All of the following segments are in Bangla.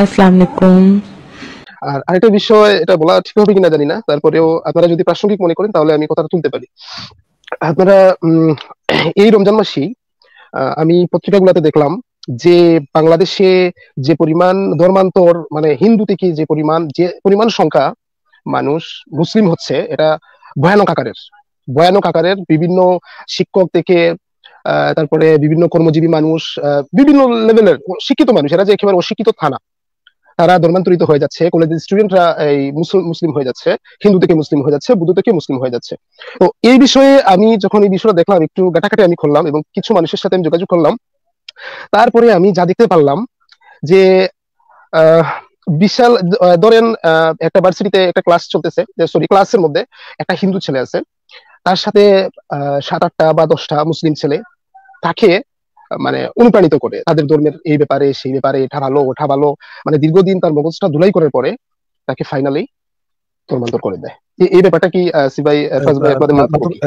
আসসালামু আর আরেকটা বিষয় এটা বলা ঠিক হবে কিনা জানি না তারপরেও আপনারা যদি প্রাসঙ্গিক মনে করেন তাহলে আমি কথাটা তুলতে পারি আপনারা এই রমজান মাসেই আমি পত্রিকাগুলোতে দেখলাম যে বাংলাদেশে যে পরিমাণ ধর্মান্তর মানে হিন্দু থেকে যে পরিমাণ যে পরিমাণ সংখ্যা মানুষ মুসলিম হচ্ছে এটা ভয়ানক আকারের ভয়ানক আকারের বিভিন্ন শিক্ষক থেকে তারপরে বিভিন্ন কর্মজীবী মানুষ বিভিন্ন লেভেলের শিক্ষিত মানুষ এরা যে একেবারে অশিক্ষিত থানা তারা ধর্মান্তরিত হয়ে যাচ্ছে কলেজের স্টুডেন্টরা এই মুসলিম হয়ে যাচ্ছে হিন্দু থেকে মুসলিম হয়ে যাচ্ছে বুদ্ধ থেকে মুসলিম হয়ে যাচ্ছে তো এই বিষয়ে আমি যখন এই বিষয়টা দেখলাম একটু গাটাকাটি আমি করলাম এবং কিছু মানুষের সাথে আমি যোগাযোগ করলাম তারপরে আমি যা দেখতে পারলাম যে বিশাল ধরেন একটা ভার্সিটিতে একটা ক্লাস চলতেছে সরি ক্লাসের মধ্যে একটা হিন্দু ছেলে আছে তার সাথে সাত আটটা বা দশটা মুসলিম ছেলে তাকে মানে অনুপ্রাণিত করে তাদের ধর্মের এই ব্যাপারে সেই ব্যাপারে এটা ভালো ওঠা ভালো মানে দীর্ঘদিন তার মগজটা ধুলাই করার পরে তাকে ফাইনালি ধর্মান্তর করে দেয় এই ব্যাপারটা কি সিবাই ভাই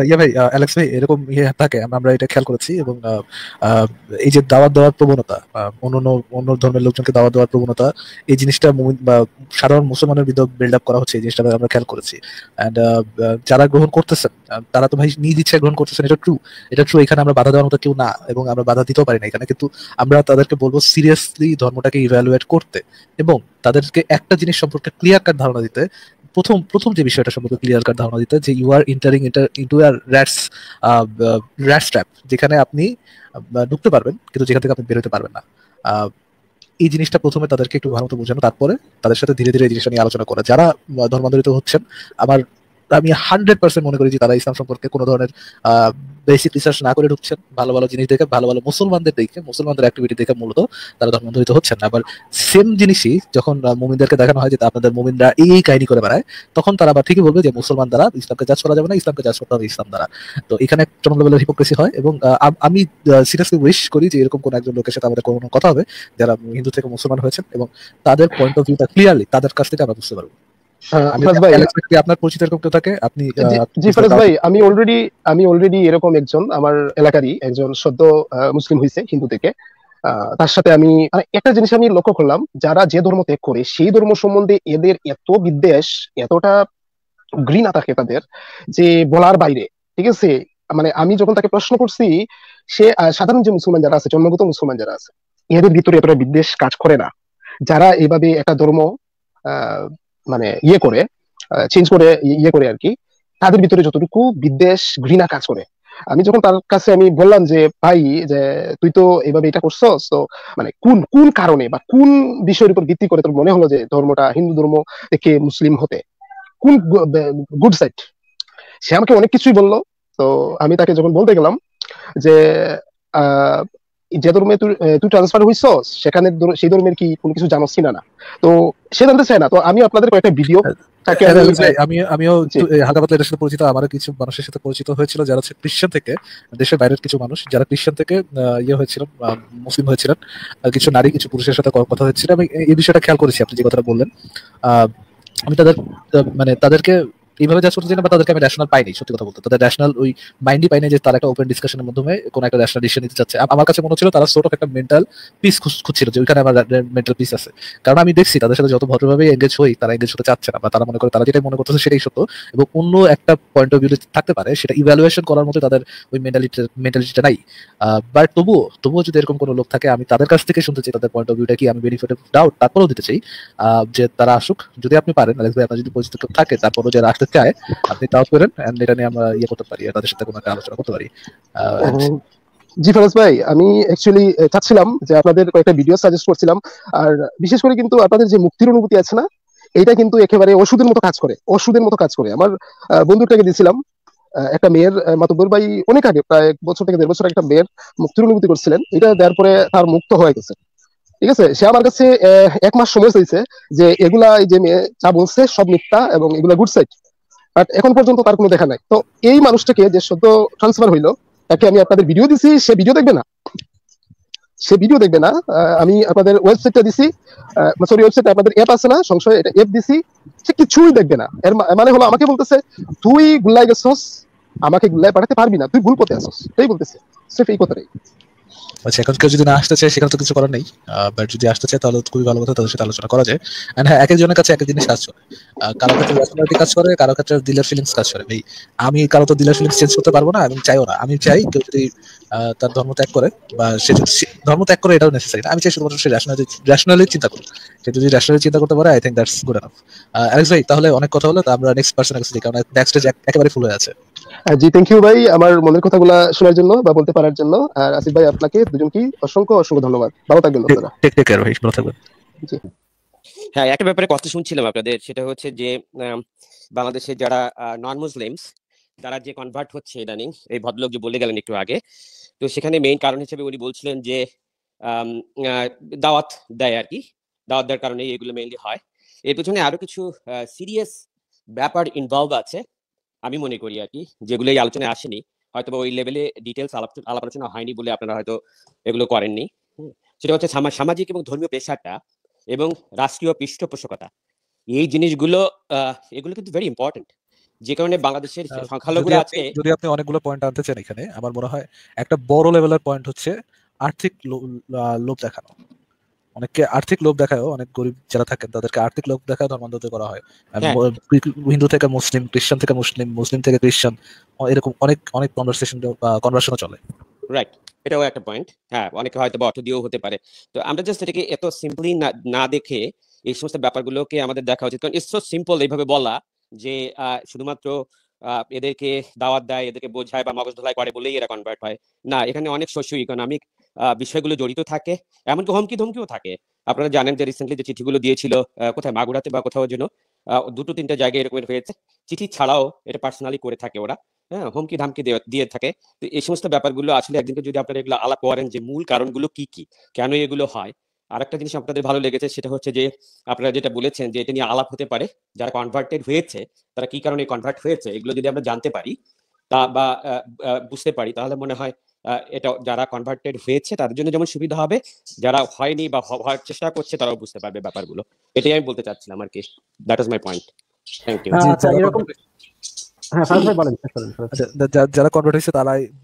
ইয়া ভাই অ্যালেক্স ভাই এরকম ইয়ে থাকে আমরা এটা খেয়াল করেছি এবং এই যে দাওয়াত দেওয়ার প্রবণতা অন্য অন্য ধর্মের লোকজনকে দাওয়াত দেওয়ার প্রবণতা এই জিনিসটা বা সাধারণ মুসলমানের বিরুদ্ধে বিল্ড আপ করা হচ্ছে এই জিনিসটা আমরা খেয়াল করেছি অ্যান্ড যারা গ্রহণ করতেছেন তারা তো ভাই নিজ ইচ্ছা গ্রহণ করতেছেন এটা ট্রু এটা ট্রু এখানে আমরা বাধা দেওয়ার মতো কেউ না এবং আমরা বাধা দিতেও পারি না এখানে কিন্তু আমরা তাদেরকে বলবো সিরিয়াসলি ধর্মটাকে ইভ্যালুয়েট করতে এবং তাদেরকে একটা জিনিস সম্পর্কে ক্লিয়ার কাট ধারণা দিতে প্রথম প্রথম যে বিষয়টা সম্পর্কে ক্লিয়ার কার ধারণা দিতে যে you are entering into a rats rats trap যেখানে আপনি ঢুকতে পারবেন কিন্তু যেখান থেকে আপনি বেরোতে পারবেন না এই জিনিসটা প্রথমে তাদেরকে একটু ভালো মতো বোঝানো তারপরে তাদের সাথে ধীরে ধীরে এই জিনিসটা নিয়ে আলোচনা করা যারা ধর্মান্তরিত হচ্ছেন আমার আমি হান্ড্রেড পার্সেন্ট মনে করি যে তারা ইসলাম সম্পর্কে কোনো ধরনের বেসিক রিসার্চ না করে ঢুকছেন ভালো ভালো জিনিস দেখে ভালো ভালো মুসলমানদের দেখে মুসলমানদের অ্যাক্টিভিটি দেখে মূলত তারা ধর্মান্তরিত হচ্ছেন না আবার সেম জিনিসই যখন মুমিনদেরকে দেখানো হয় যে আপনাদের মুমিনরা এই এই কাহিনী করে বেড়ায় তখন তারা আবার ঠিকই বলবে যে মুসলমান দ্বারা ইসলামকে চাষ করা যাবে না ইসলামকে চাষ করতে হবে ইসলাম দ্বারা তো এখানে একটা লেভেলের হিপোক্রেসি হয় এবং আমি সিরিয়াসলি উইশ করি যে এরকম কোন একজন লোকের সাথে আমাদের কোনো কথা হবে যারা হিন্দু থেকে মুসলমান হয়েছেন এবং তাদের পয়েন্ট অফ ভিউটা ক্লিয়ারলি তাদের কাছ থেকে আমরা বুঝতে পারবো এরকম একজন আমার এলাকারই একজন সদ্য মুসলিম হয়েছে হিন্দু থেকে তার সাথে আমি মানে একটা জিনিস আমি লক্ষ্য করলাম যারা যে ধর্ম ত্যাগ করে সেই ধর্ম সম্বন্ধে এদের এত বিদ্বেষ এতটা ঘৃণা থাকে তাদের যে বলার বাইরে ঠিক আছে মানে আমি যখন তাকে প্রশ্ন করছি সে সাধারণ যে মুসলমান যারা আছে জন্মগত মুসলমান যারা আছে এদের ভিতরে এতটা বিদ্বেষ কাজ করে না যারা এইভাবে একটা ধর্ম মানে ইয়ে করে চেঞ্জ করে ইয়ে করে আর কি তাদের ভিতরে যতটুকু বিদ্বেষ ঘৃণা কাজ করে আমি যখন তার কাছে আমি বললাম যে ভাই যে তুই তো এভাবে এটা করছো তো মানে কোন কোন কারণে বা কোন বিষয়ের উপর ভিত্তি করে তোর মনে হলো যে ধর্মটা হিন্দু ধর্ম থেকে মুসলিম হতে কোন গুড সাইড সে আমাকে অনেক কিছুই বললো তো আমি তাকে যখন বলতে গেলাম যে যে ধর্মে তুই ট্রান্সফার হইছস সেখানে সেই ধর্মের কি কোনো কিছু জানোস না তো সে জানতে চায় না তো আমি আপনাদের কয়েকটা ভিডিও হ্যাঁ, হ্যাঁ, আমি হ্যাঁ, আমিও হালকা পাতলা সাথে পরিচিত আমার কিছু মানুষের সাথে পরিচিত হয়েছিল যারা হচ্ছে খ্রিস্টান থেকে দেশের বাইরের কিছু মানুষ যারা খ্রিস্টান থেকে ইয়ে হয়েছিল মুসলিম হয়েছিলেন কিছু নারী কিছু পুরুষের সাথে কথা হয়েছিল আমি এই বিষয়টা খেয়াল করেছি আপনি যে কথাটা বললেন আমি তাদের মানে তাদেরকে এইভাবে জাজ করতে না বা তাদেরকে আমি রেশনাল পাইনি সত্যি কথা বলতে তাদের ন্যাশনাল ওই মাইন্ডই পাইনি যে তারা একটা ওপেন ডিসকাশনের মাধ্যমে কোনো একটা ন্যাশনাল ডিসিশন নিতে চাচ্ছে আমার কাছে মনে হচ্ছিল তারা সোট অফ একটা মেন্টাল পিস খুঁজছিল যে ওইখানে আমার মেন্টাল পিস আছে কারণ আমি দেখছি তাদের সাথে যত ভদ্রভাবে এঙ্গেজ হই তারা এঙ্গেজ হতে চাচ্ছে না বা তারা মনে করে তারা যেটাই মনে করতেছে সেটাই সত্য এবং অন্য একটা পয়েন্ট অফ ভিউ থাকতে পারে সেটা ইভ্যালুয়েশন করার মতো তাদের ওই মেন্টালিটি মেন্টালিটিটা নাই বাট তবুও তবুও যদি এরকম কোনো লোক থাকে আমি তাদের কাছ থেকে শুনতে চাই তাদের পয়েন্ট অফ ভিউটা কি আমি বেনিফিট অফ ডাউট তারপরেও দিতে চাই যে তারা আসুক যদি আপনি পারেন আলেক্স ভাই আপনার যদি পরিচিত থাকে তারপরও যারা আসতে চায় আপনি তাও করেন এন্ড এটা নিয়ে আমরা ইয়ে করতে পারি তাদের সাথে কোনো একটা আলোচনা করতে পারি জি ভাই আমি অ্যাকচুয়ালি চাচ্ছিলাম যে আপনাদের কয়েকটা ভিডিও সাজেস্ট করছিলাম আর বিশেষ করে কিন্তু আপনাদের যে মুক্তির অনুভূতি আছে না এটা কিন্তু একেবারে ওষুধের মতো কাজ করে ওষুধের মতো কাজ করে আমার বন্ধুটাকে দিয়েছিলাম একটা মেয়ের মাতব্বর ভাই অনেক আগে প্রায় এক বছর থেকে দেড় বছর একটা মেয়ের মুক্তির অনুভূতি করছিলেন এটা দেওয়ার পরে তার মুক্ত হয়ে গেছে ঠিক আছে সে আমার কাছে এক মাস সময় চাইছে যে এগুলা এই যে মেয়ে যা বলছে সব মিথ্যা এবং এগুলা গুড সাইড বাট এখন পর্যন্ত তার কোনো দেখা নাই তো এই মানুষটাকে যে সদ্য ট্রান্সফার হইলো তাকে আমি আপনাদের ভিডিও দিছি সে ভিডিও দেখবে না সে ভিডিও দেখবে না আমি আপনাদের ওয়েবসাইটটা দিছি সরি ওয়েবসাইট আপনাদের অ্যাপ আছে না সংশয় এটা অ্যাপ দিছি সে কিছুই দেখবে না এর মানে হলো আমাকে বলতেছে তুই গুল্লাই গেছস আমাকে গুল্লাই পাঠাতে পারবি না তুই ভুল পথে আসস এই বলতেছে সেফ এই কথাটাই আচ্ছা এখন কেউ যদি না আসতে চায় সেখানে তো কিছু করার নেই বাট যদি আসতে চায় তাহলে খুবই ভালো কথা তাদের সাথে আলোচনা করা যায় অ্যান্ড হ্যাঁ একজনের কাছে জিনিস কাজ করে কারো ক্ষেত্রে কাজ করে কারো ক্ষেত্রে ফিলিংস কাজ করে ভাই আমি কারো তো দিলার ফিলিংস চেঞ্জ করতে পারবো না আমি চাইও না আমি চাই কেউ যদি তার ধর্ম ত্যাগ করে বা সে ধর্ম ত্যাগ করে এটাও নেসেসারি আমি চাই শুধুমাত্র সে রেশনালি রেশনালি চিন্তা করুক সে যদি রেশনালি চিন্তা করতে পারে I think that's good enough Alex ভাই তাহলে অনেক কথা হলো তো আমরা নেক্সট পার্সন কারণ নেক্সট একেবারে ফুল হয়ে আছে জি থ্যাংক ইউ ভাই আমার মনের কথাগুলো শোনার জন্য বা বলতে পারার জন্য আর আসিফ ভাই আপনাকে দুজনকে অসংখ্য অসংখ্য ধন্যবাদ ভালো থাকবেন ভাই ভালো থাকবেন হ্যাঁ একটা ব্যাপারে কথা শুনছিলাম আপনাদের সেটা হচ্ছে যে বাংলাদেশে যারা নন মুসলিমস তারা যে কনভার্ট হচ্ছে ইদানিং এই ভদ্রলোক যে বলে গেলেন একটু আগে তো সেখানে মেইন কারণ হিসেবে উনি বলছিলেন যে দাওয়াত দেয় আর কি দাওয়াত দেওয়ার কারণে এগুলো মেইনলি হয় এর পেছনে আরো কিছু সিরিয়াস ব্যাপার ইনভলভ আছে আমি মনে করি আর কি যেগুলো এই আলোচনায় আসেনি হয়তো ওই লেভেলে ডিটেলস আলাপ আলোচনা হয়নি বলে আপনারা হয়তো এগুলো করেননি সেটা হচ্ছে সামাজিক এবং ধর্মীয় পেশাটা এবং রাষ্ট্রীয় পৃষ্ঠপোষকতা এই জিনিসগুলো এগুলো কিন্তু ভেরি ইম্পর্টেন্ট যে কারণে বাংলাদেশের সংখ্যালঘু আছে যদি আপনি অনেকগুলো পয়েন্ট আনতে চান এখানে আমার মনে হয় একটা বড় লেভেলের পয়েন্ট হচ্ছে আর্থিক লোভ দেখানো অনেককে আর্থিক লোভ দেখায় অনেক গরিব যারা থাকেন তাদেরকে আর্থিক লোভ দেখায় ধর্মান্তরিত করা হয় হ্যাঁ। হিন্দু থেকে মুসলিম খ্রিস্টান থেকে মুসলিম মুসলিম থেকে খ্রিস্টান এরকম অনেক অনেক কনভারসেশন কনভারসেশনও চলে রাইট এটাও একটা পয়েন্ট হ্যাঁ অনেকে হয়তো বা অর্থ দিয়েও হতে পারে তো আমরা জাস্ট এটাকে এত সিম্পলি না দেখে এই সমস্ত ব্যাপারগুলোকে আমাদের দেখা উচিত কারণ ইটস সো সিম্পল এইভাবে বলা যে শুধুমাত্র এদেরকে দাওয়াত দেয় এদেরকে বোঝায় বা মগজ ধোলাই করে বলেই এরা কনভার্ট হয় না এখানে অনেক সোশিও ইকোনমিক বিষয়গুলো জড়িত থাকে এমনকি হুমকি ধমকিও থাকে আপনারা জানেন যে রিসেন্টলি যে চিঠিগুলো দিয়েছিল কোথায় মাগুরাতে বা কোথাও যেন দুটো তিনটা জায়গায় এরকম হয়েছে চিঠি ছাড়াও এটা পার্সোনালি করে থাকে ওরা হ্যাঁ হুমকি ধামকি দিয়ে থাকে তো এই সমস্ত ব্যাপারগুলো আসলে একদিনকে যদি আপনারা এগুলো আলাপ করেন যে মূল কারণগুলো কি কি কেন এগুলো হয় আর একটা জিনিস আপনাদের ভালো লেগেছে সেটা হচ্ছে যে আপনারা যেটা বলেছেন যে এটা নিয়ে আলাপ হতে পারে যারা কনভার্টেড হয়েছে তারা কি কারণে কনভার্ট হয়েছে এগুলো যদি আমরা জানতে পারি তা বা বুঝতে পারি তাহলে মনে হয় এটা যারা কনভার্টেড হয়েছে তাদের জন্য যেমন সুবিধা হবে যারা হয়নি বা হওয়ার চেষ্টা করছে তারাও বুঝতে পারবে ব্যাপারগুলো এটাই আমি বলতে চাচ্ছিলাম আর কি that is my point thank you হ্যাঁ, আচ্ছা, যারা কনভার্ট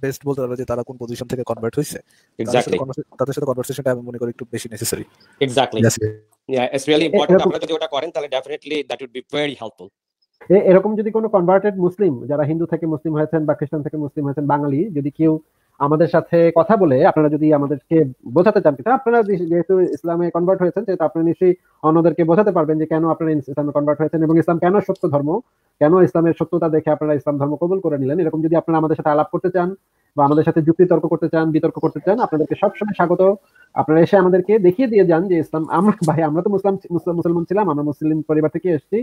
বেস্ট বলতে পারবে যে তারা কোন পজিশন থেকে কনভার্ট হয়েছে তাদের সাথে কনভারসেশনটা আমি মনে করি একটু বেশি নেসেসারি ইম্পর্টেন্ট যদি ওটা করেন তাহলে দ্যাট উড এরকম যদি কোনো কনভার্টেড মুসলিম যারা হিন্দু থেকে মুসলিম হয়েছেন বা খ্রিস্টান থেকে মুসলিম হয়েছেন বাঙালি যদি কেউ আমাদের সাথে কথা বলে আপনারা যদি আমাদেরকে বোঝাতে চান কিন্তু আপনারা যেহেতু ইসলামে কনভার্ট হয়েছেন সেহেতু আপনারা নিশ্চয়ই অন্যদেরকে বোঝাতে পারবেন যে কেন আপনারা ইসলামে কনভার্ট হয়েছেন এবং ইসলাম কেন সত্য ধর্ম কেন ইসলামের সত্যতা দেখে আপনারা ইসলাম ধর্ম কবুল করে নিলেন এরকম যদি আপনারা আমাদের সাথে আলাপ করতে চান বা আমাদের সাথে যুক্তি তর্ক করতে চান বিতর্ক করতে চান আপনাদেরকে সবসময় স্বাগত আপনারা এসে আমাদেরকে দেখিয়ে দিয়ে যান যে ইসলাম আমরা ভাই আমরা তো মুসলাম মুসলমান ছিলাম আমরা মুসলিম পরিবার থেকে এসেছি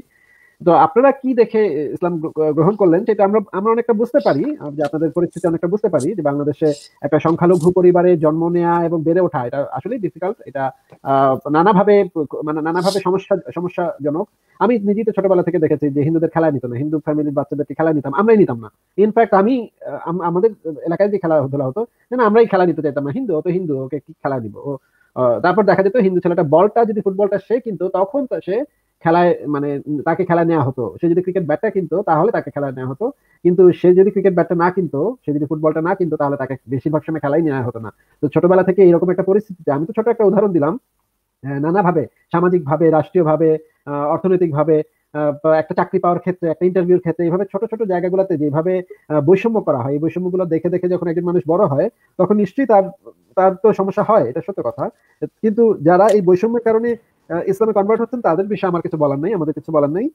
তো আপনারা কি দেখে ইসলাম গ্রহণ করলেন সেটা আমরা আমরা অনেকটা বুঝতে পারি যে আপনাদের পরিস্থিতি অনেকটা বুঝতে পারি যে বাংলাদেশে একটা সংখ্যালঘু পরিবারে জন্ম নেয়া এবং বেড়ে ওঠা এটা আসলে ডিফিকাল্ট এটা নানাভাবে মানে নানাভাবে সমস্যা সমস্যাজনক আমি নিজে তো ছোটবেলা থেকে দেখেছি যে হিন্দুদের খেলায় নিত না হিন্দু ফ্যামিলির বাচ্চাদেরকে খেলায় নিতাম আমরাই নিতাম না ইনফ্যাক্ট আমি আমাদের এলাকায় যে খেলাধুলা হতো না আমরাই খেলা নিতে চাইতাম না হিন্দু ও তো হিন্দু ওকে কি খেলা দিব ও তারপর দেখা যেত হিন্দু ছেলেটা বলটা যদি ফুটবলটা সে কিন্তু তখন সে খেলায় মানে তাকে খেলা নেওয়া হতো সে যদি ক্রিকেট ব্যাটটা কিনতো তাহলে তাকে খেলা নেওয়া হতো কিন্তু সে যদি ক্রিকেট ব্যাটটা না কিনতো সে যদি ফুটবলটা না কিনতো তাহলে তাকে বেশিরভাগ সময় খেলাই নেওয়া হতো না তো ছোটবেলা থেকে এরকম একটা পরিস্থিতিতে আমি তো ছোট একটা উদাহরণ দিলাম নানাভাবে সামাজিকভাবে রাষ্ট্রীয়ভাবে অর্থনৈতিকভাবে একটা চাকরি পাওয়ার ক্ষেত্রে একটা ইন্টারভিউর ক্ষেত্রে এইভাবে ছোট ছোট জায়গাগুলোতে যেভাবে বৈষম্য করা হয় এই বৈষম্যগুলো দেখে দেখে যখন একজন মানুষ বড় হয় তখন নিশ্চয়ই তার তার তো সমস্যা হয় এটা সত্য কথা কিন্তু যারা এই বৈষম্যের কারণে ইসলামে কনভার্ট হচ্ছেন তাদের বিষয়ে আমার কিছু বলার নাই আমাদের কিছু বলার নাই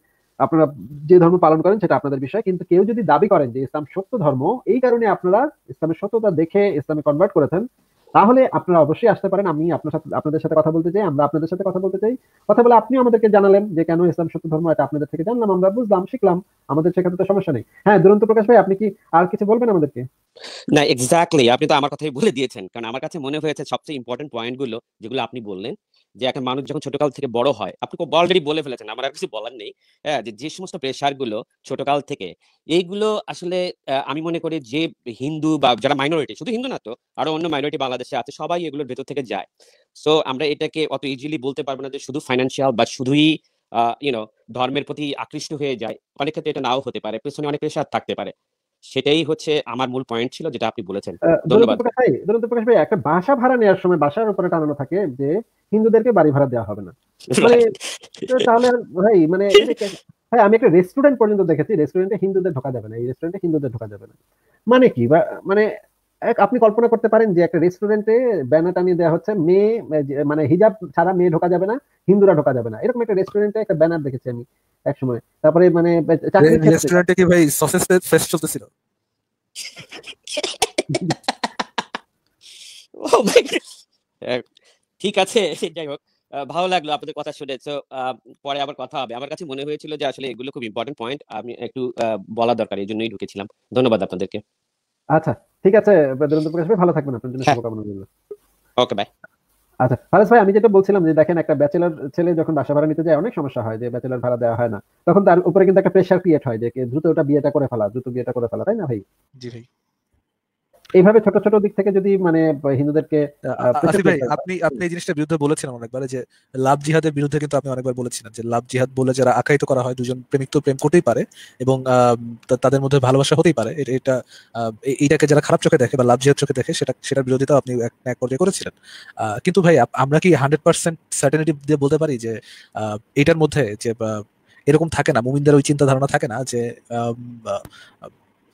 আপনারা যে ধর্ম পালন করেন সেটা আপনাদের বিষয় কিন্তু কেউ যদি দাবি করেন যে ইসলাম সত্য ধর্ম এই কারণে আপনারা ইসলামের সত্যতা দেখে ইসলামে কনভার্ট করেছেন তাহলে আপনারা অবশ্যই আসতে পারেন আমি আপনার সাথে আপনাদের সাথে কথা বলতে চাই আমরা আপনাদের সাথে কথা বলতে চাই কথা বলে আপনি আমাদেরকে জানালেন যে কেন ইসলাম সত্য ধর্ম এটা আপনাদের থেকে জানলাম আমরা বুঝলাম শিখলাম আমাদের সেখানে তো সমস্যা নেই হ্যাঁ দুরন্ত প্রকাশ ভাই আপনি কি আর কিছু বলবেন আমাদেরকে না এক্স্যাক্টলি আপনি তো আমার কথাই বলে দিয়েছেন কারণ আমার কাছে মনে হয়েছে সবচেয়ে ইম্পর্টেন্ট পয়েন্টগুলো যেগুলো আপনি বললেন যে একটা মানুষ যখন ছোটকাল থেকে বড় হয় আপনি অলরেডি বলে ফেলেছেন আমার আর কিছু বলার নেই হ্যাঁ যে সমস্ত প্রেশার গুলো ছোটকাল থেকে এইগুলো আসলে আমি মনে করি যে হিন্দু বা যারা মাইনরিটি শুধু হিন্দু না তো আরো অন্য মাইনরিটি বাংলাদেশে আছে সবাই এগুলোর ভেতর থেকে যায় সো আমরা এটাকে অত ইজিলি বলতে পারবো না যে শুধু ফাইন্যান্সিয়াল বা শুধুই ইউনো ধর্মের প্রতি আকৃষ্ট হয়ে যায় অনেক ক্ষেত্রে এটা নাও হতে পারে পেছনে অনেক প্রেশার থাকতে পারে সেটাই হচ্ছে আমার মূল পয়েন্ট ছিল যেটা আপনি বলেছেন ধন্যবাদ প্রকাশ ভাই একটা বাসা ভাড়া নেওয়ার সময় বাসার উপরে টানানো থাকে যে হিন্দুদেরকে বাড়ি ভাড়া দেওয়া হবে না মানে, তাহলে ভাই মানে ভাই আমি একটা রেস্টুরেন্ট পর্যন্ত দেখেছি রেস্টুরেন্টে হিন্দুদের ঢোকা যাবে না এই রেস্টুরেন্টে হিন্দুদের ঢোকা যাবে না মানে কি মানে আপনি কল্পনা করতে পারেন যে একটা রেস্টুরেন্টে ব্যানার টানিয়ে দেওয়া হচ্ছে মেয়ে মানে হিজাব ছাড়া মেয়ে ঢোকা যাবে না হিন্দুরা ঢোকা যাবে না এরকম একটা রেস্টুরেন্টে একটা ব্যানার দেখেছি আমি এক সময় তারপরে মানে রেস্টুরেন্টে কি ভাই সসেস ফেস্ট চলতেছিল oh ঠিক আছে যাই হোক ভালো লাগলো আপনাদের কথা শুনে তো পরে আবার কথা হবে আমার কাছে মনে হয়েছিল যে আসলে এগুলো খুব ইম্পর্টেন্ট পয়েন্ট আমি একটু বলা দরকার এই জন্যই ঢুকেছিলাম ধন্যবাদ আপনাদেরকে আচ্ছা ঠিক আছে বেদরন্দ্র প্রকাশ ভাই ভালো থাকবেন আপনার জন্য হ্যাঁ। শুভকামনা রইল ওকে বাই আচ্ছা ফারাজ ভাই আমি যেটা বলছিলাম যে দেখেন একটা ব্যাচেলার ছেলে যখন বাসা ভাড়া নিতে যায় অনেক সমস্যা হয় যে ব্যাচেলার ভাড়া দেওয়া হয় না তখন তার উপরে কিন্তু একটা প্রেশার ক্রিয়েট হয় যে দ্রুত ওটা বিয়েটা করে ফেলা দ্রুত বিয়েটা করে ফেলা তাই না ভাই জি ভাই এইভাবে ছোট ছোট দিক থেকে যদি মানে হিন্দুদেরকে আপনি আপনি এই জিনিসটা বিরুদ্ধে বলেছিলেন অনেকবার যে লাভ জিহাদের বিরুদ্ধে কিন্তু আপনি অনেকবার বলেছিলেন যে লাভ জিহাদ বলে যারা আকাইত করা হয় দুজন প্রেমিক তো প্রেম করতেই পারে এবং তাদের মধ্যে ভালোবাসা হতেই পারে এটা এইটাকে যারা খারাপ চোখে দেখে বা লাভ জিহাদ চোখে দেখে সেটা সেটার বিরোধিতা আপনি এক পর্যায়ে করেছিলেন কিন্তু ভাই আমরা কি হান্ড্রেড পার্সেন্ট সার্টেনিটি দিয়ে বলতে পারি যে এটার মধ্যে যে এরকম থাকে না মুমিনদের ওই চিন্তা ধারণা থাকে না যে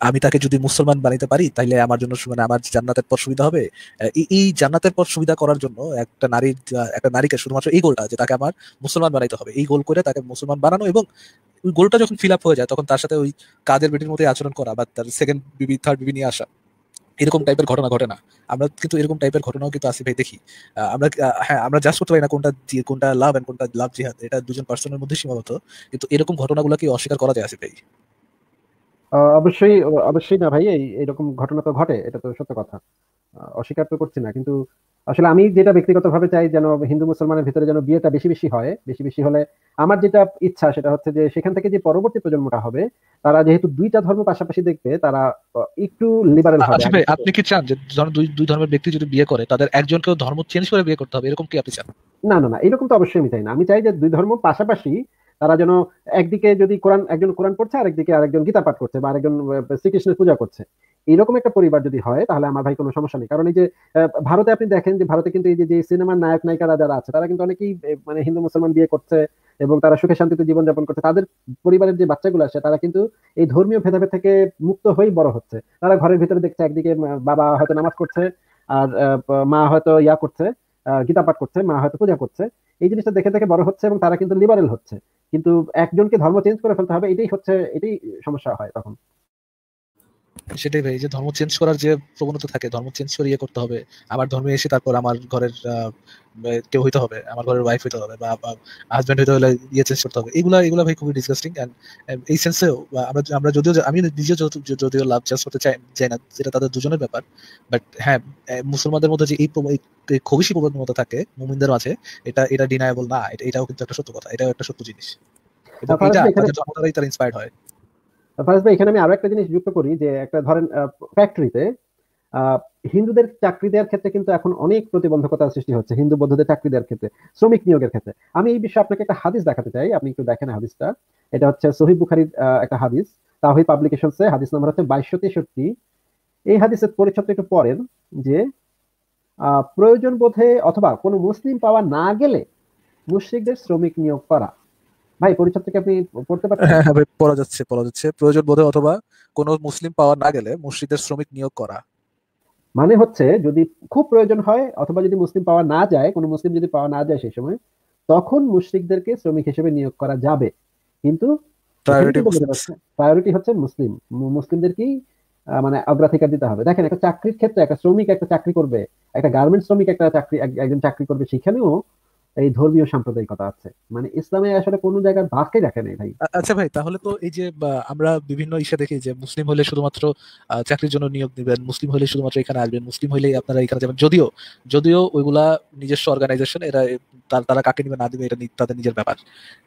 আমি তাকে যদি মুসলমান বানাতে পারি তাহলে আমার জন্য মানে আমার জান্নাতের পর সুবিধা হবে এই জান্নাতের পর সুবিধা করার জন্য একটা নারীর একটা নারীকে শুধুমাত্র এই গোলটা যে তাকে আমার মুসলমান বানাইতে হবে এই গোল করে তাকে মুসলমান বানানো এবং ওই গোলটা যখন ফিল আপ হয়ে যায় তখন তার সাথে ওই কাদের বেটির মতো আচরণ করা বা তার সেকেন্ড বিবি থার্ড বিবি নিয়ে আসা এরকম টাইপের ঘটনা ঘটে না আমরা কিন্তু এরকম টাইপের ঘটনাও কিন্তু আসি ভাই দেখি আমরা হ্যাঁ আমরা জাস্ট করতে পারি না কোনটা কোনটা লাভ এন্ড কোনটা লাভ জিহাদ এটা দুজন পার্সনের মধ্যে সীমাবদ্ধ কিন্তু এরকম ঘটনাগুলোকে অস্বীকার করা যায় আসি ভাই অবশ্যই অবশ্যই না ভাই এইরকম ঘটনা তো ঘটে এটা তো সত্য কথা অস্বীকার তো করছি না কিন্তু আসলে আমি যেটা ব্যক্তিগত ভাবে চাই যেন হিন্দু মুসলমানের ভিতরে যেন বিয়েটা বেশি বেশি হয় বেশি বেশি হলে আমার যেটা ইচ্ছা সেটা হচ্ছে যে সেখান থেকে যে পরবর্তী প্রজন্মটা হবে তারা যেহেতু দুইটা ধর্ম পাশাপাশি দেখবে তারা একটু লিবারেল হবে আপনি কি চান যে দুই দুই ধর্মের ব্যক্তি যদি বিয়ে করে তাদের একজনকে ধর্ম চেঞ্জ করে বিয়ে করতে হবে এরকম কি আপনি চান না না না এরকম তো অবশ্যই আমি চাই না আমি চাই যে দুই ধর্ম পাশাপাশি তারা যেন একদিকে যদি কোরআন একজন কোরআন পড়ছে আর একদিকে আরেকজন গীতা পাঠ করছে বা আরেকজন শ্রীকৃষ্ণের পূজা করছে এইরকম একটা পরিবার যদি হয় তাহলে আমার ভাই কোনো সমস্যা নেই কারণ এই যে ভারতে আপনি দেখেন যে ভারতে কিন্তু এই যে সিনেমার নায়ক নায়িকারা যারা আছে তারা কিন্তু অনেকেই মানে হিন্দু মুসলমান বিয়ে করছে এবং তারা সুখে শান্তিতে জীবনযাপন করছে তাদের পরিবারের যে বাচ্চাগুলো আছে তারা কিন্তু এই ধর্মীয় ভেদাভেদ থেকে মুক্ত হয়েই বড় হচ্ছে তারা ঘরের ভিতরে দেখছে একদিকে বাবা হয়তো নামাজ করছে আর মা হয়তো ইয়া করছে গীতা পাঠ করছে মা হয়তো পূজা করছে এই জিনিসটা দেখে দেখে বড় হচ্ছে এবং তারা কিন্তু লিবারেল হচ্ছে কিন্তু একজনকে ধর্ম চেঞ্জ করে ফেলতে হবে এটাই হচ্ছে এটাই সমস্যা হয় তখন সেটাই ভাই যে ধর্ম চেঞ্জ করার যে প্রবণতা থাকে ধর্ম চেঞ্জ করে ইয়ে করতে হবে আমার ধর্মে এসে তারপর আমার ঘরের কেউ হইতে হবে আমার ঘরের ওয়াইফ হইতে হবে বা হাজব্যান্ড হইতে হলে ইয়ে চেঞ্জ করতে হবে এগুলো এগুলো ভাই খুবই ডিসকাস্টিং অ্যান্ড এই সেন্সেও আমরা আমরা যদিও আমি নিজেও যদিও লাভ চেঞ্জ করতে চাই চাই না যেটা তাদের দুজনের ব্যাপার বাট হ্যাঁ মুসলমানদের মধ্যে যে এই খুবই প্রবণতা থাকে মুমিনদের মাঝে এটা এটা ডিনায়েবল না এটাও কিন্তু একটা সত্য কথা এটাও একটা সত্য জিনিস এটা তারা ইন্সপায়ার্ড হয় ফার্স্ট ভাই এখানে আমি আরো একটা জিনিস যুক্ত করি যে একটা ধরেন ফ্যাক্টরিতে হিন্দুদের চাকরি দেওয়ার ক্ষেত্রে কিন্তু এখন অনেক সৃষ্টি হচ্ছে হিন্দু বৌদ্ধদের চাকরি দেওয়ার ক্ষেত্রে শ্রমিক নিয়োগের ক্ষেত্রে আমি এই বিষয়ে আপনাকে একটা হাদিস দেখাতে চাই আপনি একটু দেখেন হাদিসটা এটা হচ্ছে সহিব বুখারির একটা হাদিস তাহি হাদিস নাম্বার হচ্ছে বাইশশো তেষট্টি এই হাদিসের পরিচ্ছদটা একটু পড়েন যে প্রয়োজন বোধে অথবা কোনো মুসলিম পাওয়া না গেলে মুশ্রিকদের শ্রমিক নিয়োগ করা ভাই পরিচয় থেকে আপনি পড়তে পারেন হ্যাঁ হ্যাঁ পড়া যাচ্ছে পড়া যাচ্ছে প্রয়োজন বোধে অথবা কোনো মুসলিম পাওয়া না গেলে মসজিদের শ্রমিক নিয়োগ করা মানে হচ্ছে যদি খুব প্রয়োজন হয় অথবা যদি মুসলিম পাওয়া না যায় কোনো মুসলিম যদি পাওয়া না যায় সেই সময় তখন মুশরিকদেরকে শ্রমিক হিসেবে নিয়োগ করা যাবে কিন্তু প্রায়োরিটি হচ্ছে মুসলিম মুসলিমদেরকেই মানে অগ্রাধিকার দিতে হবে দেখেন একটা চাকরির ক্ষেত্রে একটা শ্রমিক একটা চাকরি করবে একটা গার্মেন্ট শ্রমিক একটা চাকরি একজন চাকরি করবে সেখানেও এই ধর্মীয় সাম্প্রদায়িকতা আছে মানে ইসলামে আসলে কোনো জায়গার ভাগকে দেখে নেই ভাই আচ্ছা ভাই তাহলে তো এই যে আমরা বিভিন্ন ইচ্ছা দেখি যে মুসলিম হলে শুধুমাত্র চাকরির জন্য নিয়োগ দিবেন মুসলিম হলে শুধুমাত্র এখানে আসবেন মুসলিম হলেই আপনারা এখানে যাবেন যদিও যদিও ওইগুলা নিজস্ব অর্গানাইজেশন এরা তারা কাকে নিবে না দিবে এটা তাদের নিজের ব্যাপার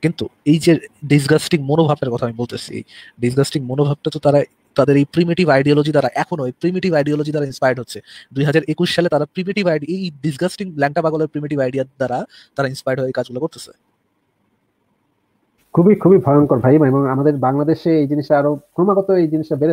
কিন্তু এই যে ডিসগাস্টিং মনোভাবের কথা আমি বলতেছি ডিসগাস্টিং মনোভাবটা তো তারা তাদের এই প্রিমেটিভ আইডিওলজি দ্বারা এখনো এই প্রিমেটিভ আইডিওলজি দ্বারা ইন্সপায়ার্ড হচ্ছে দুই হাজার একুশ সালে তারা প্রিমেটিভ আইডি এই ডিসগাস্টিং ল্যাংটা পাগলের প্রিমেটিভ আইডিয়া দ্বারা তারা ইন্সপায়ার্ড হয়ে কাজগুলো করতেছে খুবই খুবই ভয়ঙ্কর ভাই এবং আমাদের বাংলাদেশে এই জিনিসটা আরো ক্রমাগত এই জিনিসটা বেড়ে